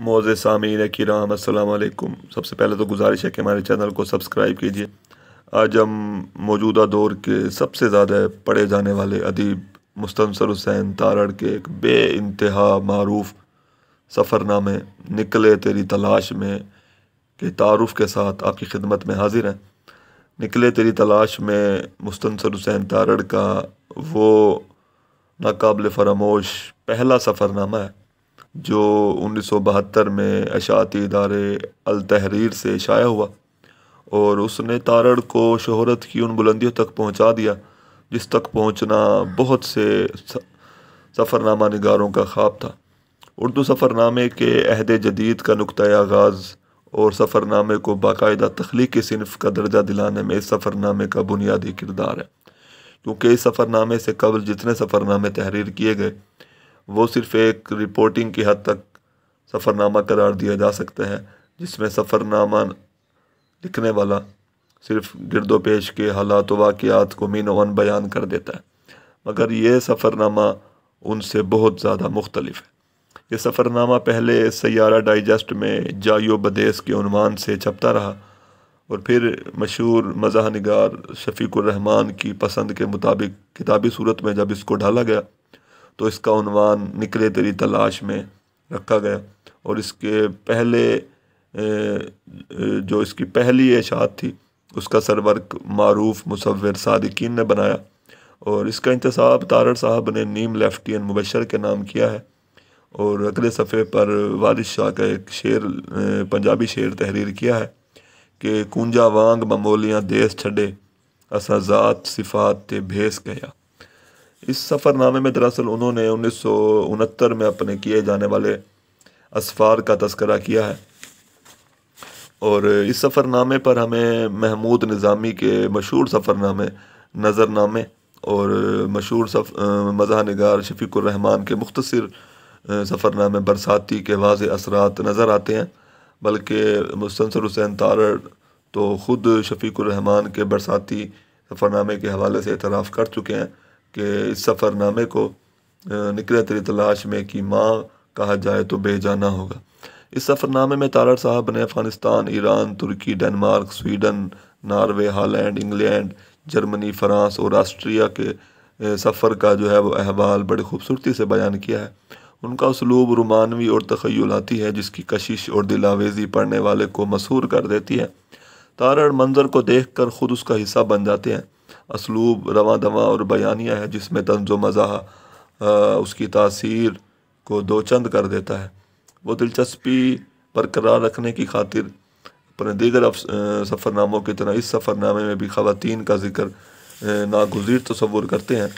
Moz सामीन कराम असलकुम सबसे पहले तो गुजारिश है कि हमारे चैनल को सब्सक्राइब कीजिए आज हम मौजूदा दौर के सबसे ज़्यादा पढ़े जाने वाले अदीब मुस्तनसर हुसैन तारड़ के एक बे इंतहा मरूफ सफ़रनामे निकले तेरी तलाश में के तारफ़ के साथ आपकी खिदमत में हाजिर हैं निकले तेरी तलाश में मुस्तनसर हुसैन तारड़ का वो नाकबल फरामोश पहला सफ़रनामा है जो उन्नीस सौ बहत्तर में अशाती इदारे अल तहरीर से शाया हुआ और उसने तारड़ को शहरत की उन बुलंदियों तक पहुँचा दिया जिस तक पहुँचना बहुत से सफ़रनामा नगारों का ख्वाब था उर्दू सफ़रनामे के अहद जदीद का नुक़ आगाज़ और सफ़रनामे को बाकायदा तख्लीक सिनफ का दर्जा दिलाने में इस सफ़रनामे का बुनियादी किरदार है क्योंकि इस सफ़रनामे से कबल जितने सफ़रनामे तहरीर किए गए वो सिर्फ़ एक रिपोर्टिंग की हद तक सफ़रनामा करार दिया जा सकता है जिसमें सफ़रनामा लिखने वाला सिर्फ गिरदो पेश के हालात वाक़ात को मीन वन बयान कर देता है मगर ये सफ़रनामा उनसे बहुत ज़्यादा मुख्तलफ है ये सफ़रनामा पहले सयारा डाइजस्ट में जायो बदेस के अनवान से छपता रहा और फिर मशहूर मजा नगार शफीक की पसंद के मुताबिक किताबी सूरत में जब इसको ढाला गया तो इसका उनवान निकले तेरी तलाश में रखा गया और इसके पहले जो इसकी पहली एशात थी उसका सरवर्क मरूफ मुसविर सादिकीन ने बनाया और इसका इंतसाब तारड़ साहब ने नीम लेफ्टियन मुबशर के नाम किया है और अगले सफ़े पर वारिस शाह का एक शेर पंजाबी शेर तहरीर किया है कि कुंजा वांग ममोलियाँ देस छड़े असाजात सिफात ते भेस गया इस सफ़रनामे में दरअसल उन्होंने उन्नीस सौ उनहत्तर में अपने किए जाने वाले असफ़ार का तस्करा किया है और इस सफ़रनामे पर हमें महमूद निज़ामी के मशहूर सफ़रनामे नज़रनामे और मशहूर सफ मज़ा नगार शफीकुररहमान के मुख्तर सफ़रनामे बरसाती के वाज असरात नज़र आते हैं बल्कि मुस्तनसर हुसैन तारड़ तो ख़ुद शफीकुररहमान के बरसाती सफ़रनामे के हवाले से एतराफ़ कर चुके हैं कि इस सफ़रनामे को तरी तलाश में कि माँ कहा जाए तो बेजाना होगा इस सफ़रनामे में तारड़ साहब ने अफ़गानिस्तान ईरान तुर्की Denmark Sweden Norway Holland England Germany France और ऑस्ट्रिया के सफ़र का जो है वो अहवाल बड़ी खूबसूरती से बयान किया है उनका उसलूब रोमानवी और तखयलाती है जिसकी कशिश और दिलावेज़ी पढ़ने वाले को मसूर कर देती है तारड़ मंजर को देख कर ख़ुद उसका हिस्सा बन जाते हैं इसलूब रवा दवा और बयानिया है जिसमें तंज व मजा उसकी तासीर को दो चंद कर देता है वो दिलचस्पी बरकरार रखने की खातिर अपने दीगर सफ़रनामों की तरह इस सफ़रनामे में भी ख़वान का जिक्र नागजीर तस्वूर करते हैं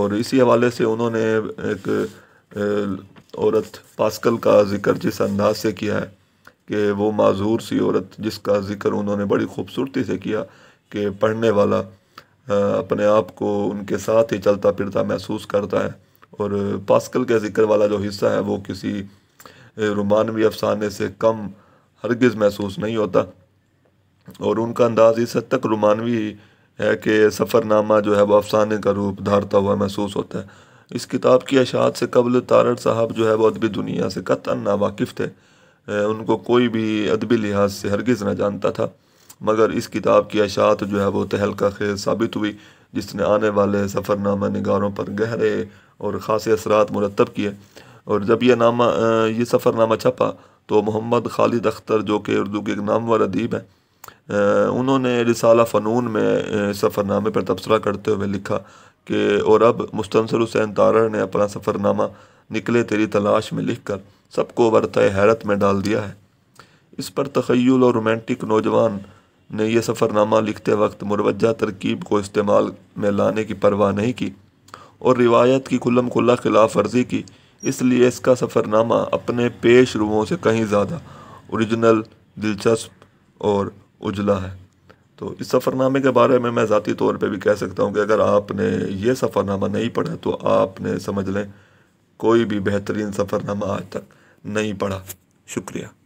और इसी हवाले से उन्होंने एक औरत पासकल का जिक्र जिस अंदाज से किया है कि वो माजूर सी औरत जिसका जिक्र उन्होंने बड़ी खूबसूरती से किया कि पढ़ने वाला अपने आप को उनके साथ ही चलता फिरता महसूस करता है और पास्कल के जिक्र वाला जो हिस्सा है वो किसी रोमानवी अफसाने से कम हरगिज़ महसूस नहीं होता और उनका अंदाज़ इस हद तक रोमानवी है कि सफ़रनामा जो है वह अफसाने का रूप धारता हुआ महसूस होता है इस किताब की अशात से कबल तारड़ साहब जो है वह अदबी दुनिया से कतन नावाकिफ़ थे उनको कोई भी अदबी लिहाज से हरगिज़ ना जानता था मगर इस किताब की अशात जो है वो तहलका खेज साबित हुई जिसने आने वाले सफ़रनामा नगारों पर गहरे और ख़ास असरात मुरतब किए और जब यह नामा ये सफ़रनामा छपा तो मोहम्मद खालिद अख्तर जो कि उर्दू के एक नामवर अदीब हैं उन्होंने रिसाला फ़नून में सफ़रनामे पर तबसरा करते हुए लिखा कि और अब मुस्तनसर हुसैन तारर ने अपना सफ़रनामा निकले तेरी तलाश में लिख कर सबको वरत हैरत में डाल दिया है इस पर तखयल और रोमांटिक नौजवान ने यह सफ़रनामा लिखते वक्त मुरवजा तरकीब को इस्तेमाल में लाने की परवाह नहीं की और रिवायत की खुलम खुला खिलाफ वर्जी की इसलिए इसका सफ़रनामा अपने पेश रुओं से कहीं ज़्यादा औरिजिनल दिलचस्प और उजला है तो इस सफ़रनामे के बारे में मैं ज़ाती तौर पे भी कह सकता हूँ कि अगर आपने ये सफ़रनामा नहीं पढ़ा तो आपने समझ लें कोई भी बेहतरीन सफ़रनामा आज तक नहीं पढ़ा शुक्रिया